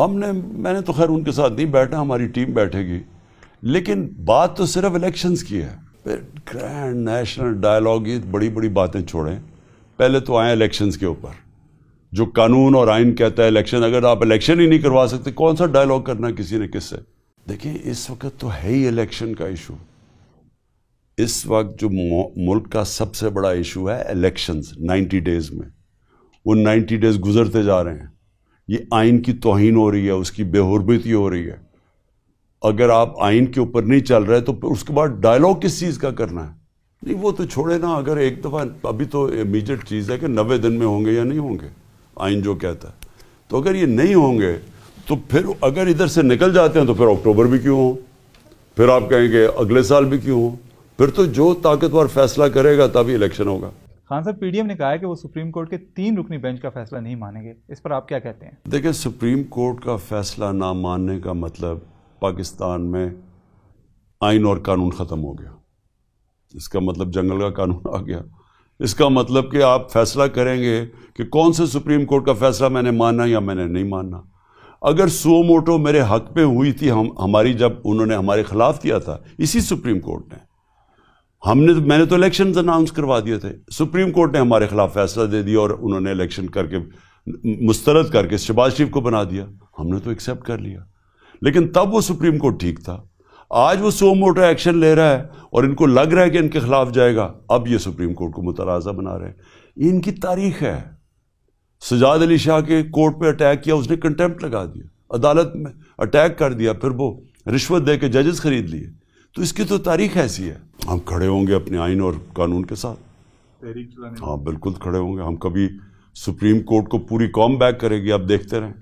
हमने मैंने तो खैर उनके साथ नहीं बैठा हमारी टीम बैठेगी लेकिन बात तो सिर्फ इलेक्शंस की है फिर ग्रैंड नेशनल डायलॉग ये बड़ी बड़ी बातें छोड़ें पहले तो आए इलेक्शंस के ऊपर जो कानून और आइन कहता है इलेक्शन अगर आप इलेक्शन ही नहीं करवा सकते कौन सा डायलॉग करना किसी ने किससे देखिए इस वक्त तो है ही इलेक्शन का इशू इस वक्त जो मुल्क का सबसे बड़ा इशू है इलेक्शंस 90 डेज में वो 90 डेज गुजरते जा रहे हैं ये आइन की तोहन हो रही है उसकी बेहरबती हो रही है अगर आप आइन के ऊपर नहीं चल रहे तो उसके बाद डायलॉग किस चीज़ का करना है नहीं वो तो छोड़े ना अगर एक दफ़ा अभी तो इमीजिएट चीज़ है कि नबे दिन में होंगे या नहीं होंगे आइन जो कहता है तो अगर ये नहीं होंगे तो फिर अगर इधर से निकल जाते हैं तो फिर अक्टूबर भी क्यों हो फिर आप कहेंगे अगले साल भी क्यों हो फिर तो जो ताकतवर फैसला करेगा तभी इलेक्शन होगा खान साहब पीडीएम ने कहा है कि वो सुप्रीम कोर्ट के तीन रुकनी बेंच का फैसला नहीं मानेंगे इस पर आप क्या कहते हैं देखिए सुप्रीम कोर्ट का फैसला ना मानने का मतलब पाकिस्तान में आइन और कानून ख़त्म हो गया इसका मतलब जंगल का कानून आ गया इसका मतलब कि आप फैसला करेंगे कि कौन से सुप्रीम कोर्ट का फैसला मैंने माना या मैंने नहीं माना अगर सो मोटो मेरे हक पे हुई थी हम हमारी जब उन्होंने हमारे खिलाफ किया था इसी सुप्रीम कोर्ट ने हमने तो मैंने तो इलेक्शन अनाउंस करवा दिए थे सुप्रीम कोर्ट ने हमारे खिलाफ फैसला दे दिया और उन्होंने इलेक्शन करके मुस्तरद करके शहबाज शरीफ को बना दिया हमने तो एक्सेप्ट कर लिया लेकिन तब वो सुप्रीम कोर्ट ठीक था आज वो सो मोटा एक्शन ले रहा है और इनको लग रहा है कि इनके खिलाफ जाएगा अब ये सुप्रीम कोर्ट को मुतराज़ा बना रहे हैं इनकी तारीख है सजाद अली शाह के कोर्ट पे अटैक किया उसने कंटेम्प्ट लगा दिया अदालत में अटैक कर दिया फिर वो रिश्वत दे के जजेस खरीद लिए तो इसकी तो तारीख ऐसी है हम खड़े होंगे अपने आइन और कानून के साथ हाँ बिल्कुल खड़े होंगे हम कभी सुप्रीम कोर्ट को पूरी कॉम बैक करेगी आप देखते रहें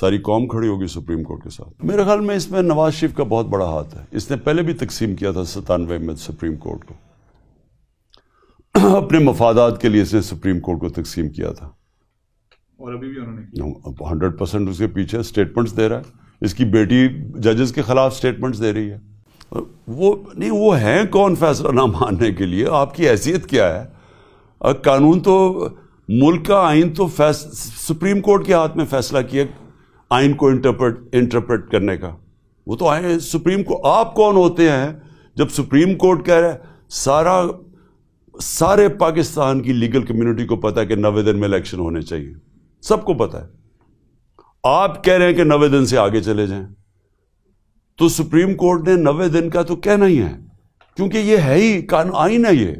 सारी कॉम खड़ी होगी सुप्रीम कोर्ट के साथ मेरे ख्याल में इसमें नवाज शरीफ का बहुत बड़ा हाथ है इसने पहले भी तकसीम किया था सतानवे में सुप्रीम कोर्ट को अपने मफादात के लिए इसने सुप्रीम कोर्ट को तकसीम किया था और अभी भी उन्होंने हंड्रेड परसेंट उसके पीछे स्टेटमेंट्स दे रहा है इसकी बेटी जजेस के खिलाफ स्टेटमेंट्स दे रही है वो नहीं वो हैं कौन फैसला ना मानने के लिए आपकी हैसियत क्या है कानून तो मुल्क का आइन तो फैस सुप्रीम कोर्ट के हाथ में फैसला किया आइन को इंटरप्रेट इंटरप्रेट करने का वो तो आए सुप्रीम को आप कौन होते हैं जब सुप्रीम कोर्ट कह रहा है सारा सारे पाकिस्तान की लीगल कम्युनिटी को पता है कि नवे दिन में इलेक्शन होने चाहिए सबको पता है आप कह रहे हैं कि नवे दिन से आगे चले जाएं तो सुप्रीम कोर्ट ने नब्बे दिन का तो कहना ही है क्योंकि ये है ही कानून आइन है ये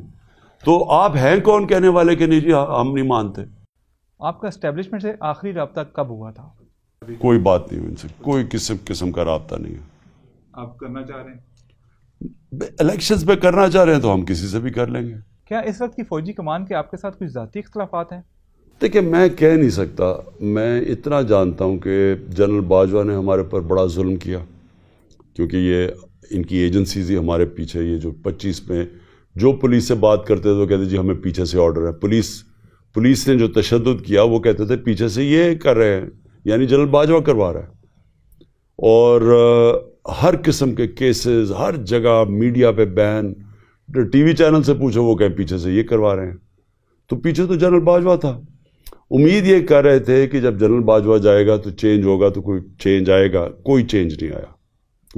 तो आप हैं कौन कहने वाले कि नहीं जी हाँ, हम नहीं मानते आपका स्टेब्लिशमेंट से आखिरी रबता कब हुआ था कोई बात नहीं इनसे कोई किस्म किस्म का रबता नहीं है आप करना चाह रहे हैं इलेक्शंस पे करना चाह रहे हैं तो हम किसी से भी कर लेंगे क्या इस वक्त की फौजी कमान के आपके साथ कुछ ज़ाती इख्तलाफात हैं देखिए मैं कह नहीं सकता मैं इतना जानता हूँ कि जनरल बाजवा ने हमारे ऊपर बड़ा जुल्म किया क्योंकि ये इनकी एजेंसीज ही हमारे पीछे ये जो 25 में जो पुलिस से बात करते थे तो कहते जी हमें पीछे से ऑर्डर है पुलिस पुलिस ने जो तशद किया वो कहते थे पीछे से ये कर रहे हैं यानी जनरल बाजवा करवा रहा है और हर किस्म के केसेस हर जगह मीडिया पे बैन टीवी चैनल से पूछो वो कहें पीछे से ये करवा रहे हैं तो पीछे तो जनरल बाजवा था उम्मीद ये कर रहे थे कि जब जनरल बाजवा जाएगा तो चेंज होगा तो कोई चेंज आएगा कोई चेंज नहीं आया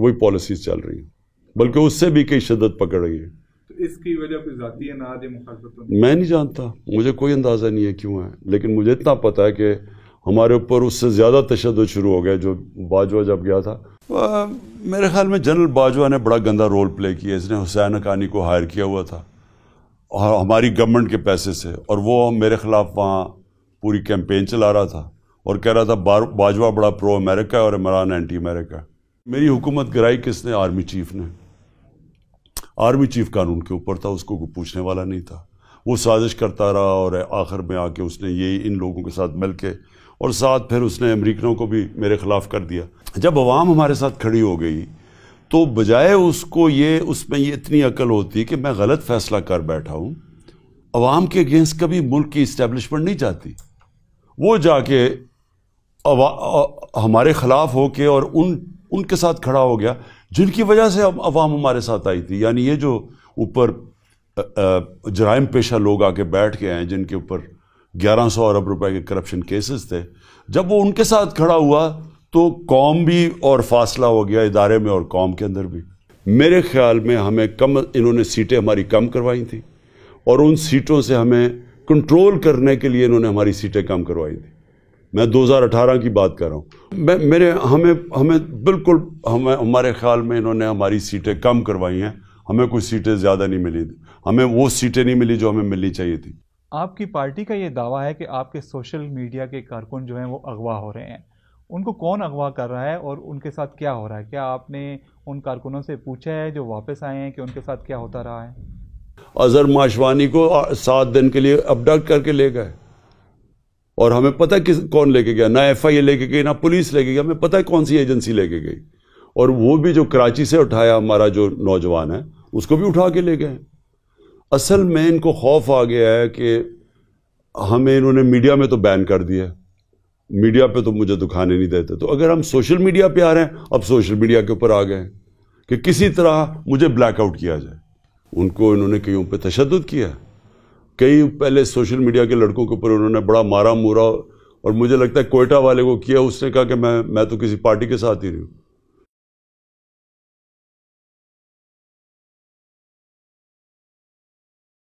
वही पॉलिसी चल रही हैं बल्कि उससे भी कई शिदत पकड़ रही है तो इसकी वजह जाती है ना मैं नहीं जानता मुझे कोई अंदाज़ा नहीं है क्यों है लेकिन मुझे इतना पता है कि हमारे ऊपर उससे ज़्यादा तशद शुरू हो गया जो बाजवा जब गया था मेरे ख्याल में जनरल बाजवा ने बड़ा गंदा रोल प्ले किया इसने हुसैन कानी को हायर किया हुआ था और हमारी गवर्नमेंट के पैसे से और वो मेरे ख़िलाफ़ वहाँ पूरी कैंपेन चला रहा था और कह रहा था बाजवा बड़ा प्रो अमेरिका है और इमरान एंटी अमेरिका मेरी हुकूमत गिराई किसने आर्मी चीफ ने आर्मी चीफ कानून के ऊपर था उसको कोई पूछने वाला नहीं था वो साजिश करता रहा और आखिर में आके उसने ये इन लोगों के साथ मिल के और साथ फिर उसने अमरीकनों को भी मेरे ख़िलाफ़ कर दिया जब आवाम हमारे साथ खड़ी हो गई तो बजाय उसको ये उसमें ये इतनी अकल होती कि मैं गलत फैसला कर बैठा हूँ अवाम के अगेंस्ट कभी मुल्क की इस्टेबलिशमेंट नहीं चाहती वो जाके हमारे ख़िलाफ़ होके और उन उनके साथ खड़ा हो गया जिनकी वजह से अब अवाम हमारे साथ आई थी यानी ये जो ऊपर जराइम पेशा लोग आके बैठ गए हैं जिनके ऊपर 1100 अरब रुपए के करप्शन केसेस थे जब वो उनके साथ खड़ा हुआ तो कौम भी और फासला हो गया इदारे में और कौम के अंदर भी मेरे ख्याल में हमें कम इन्होंने सीटें हमारी कम करवाई थी और उन सीटों से हमें कंट्रोल करने के लिए इन्होंने हमारी सीटें कम करवाई थी मैं 2018 की बात कर रहा हूँ मैं मेरे हमें हमें बिल्कुल हमें हमारे ख्याल में इन्होंने हमारी सीटें कम करवाई हैं हमें कुछ सीटें ज़्यादा नहीं मिली थी हमें वो सीटें नहीं मिली जो हमें मिलनी चाहिए थी आपकी पार्टी का ये दावा है कि आपके सोशल मीडिया के कारकुन जो हैं वो अगवा हो रहे हैं उनको कौन अगवा कर रहा है और उनके साथ क्या हो रहा है क्या आपने उन कारकुनों से पूछा है जो वापस आए हैं कि उनके साथ क्या होता रहा है अजहर माशवानी को सात दिन के लिए अपडक्ट करके ले गए और हमें पता किस कौन लेके गया ना एफ लेके गई ना पुलिस लेके गई हमें पता है कौन सी एजेंसी लेके गई और वो भी जो कराची से उठाया हमारा जो नौजवान है उसको भी उठा के ले गए असल में इनको खौफ आ गया है कि हमें इन्होंने मीडिया में तो बैन कर दिया मीडिया पे तो मुझे दुखाने नहीं देते तो अगर हम सोशल मीडिया पे आ रहे हैं अब सोशल मीडिया के ऊपर आ गए कि किसी तरह मुझे ब्लैकआउट किया जाए उनको इन्होंने कईयों पे तशद किया कई पहले सोशल मीडिया के लड़कों के ऊपर उन्होंने बड़ा मारा मूरा और मुझे लगता है कोयटा वाले को किया उसने कहा कि मैं मैं तो किसी पार्टी के साथ ही रही हूँ